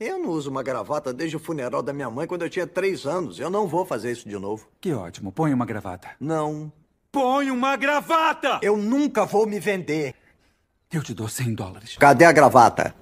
Eu não uso uma gravata desde o funeral da minha mãe quando eu tinha três anos. Eu não vou fazer isso de novo. Que ótimo. Põe uma gravata. Não. Põe uma gravata! Eu nunca vou me vender. Eu te dou 100 dólares. Cadê a gravata?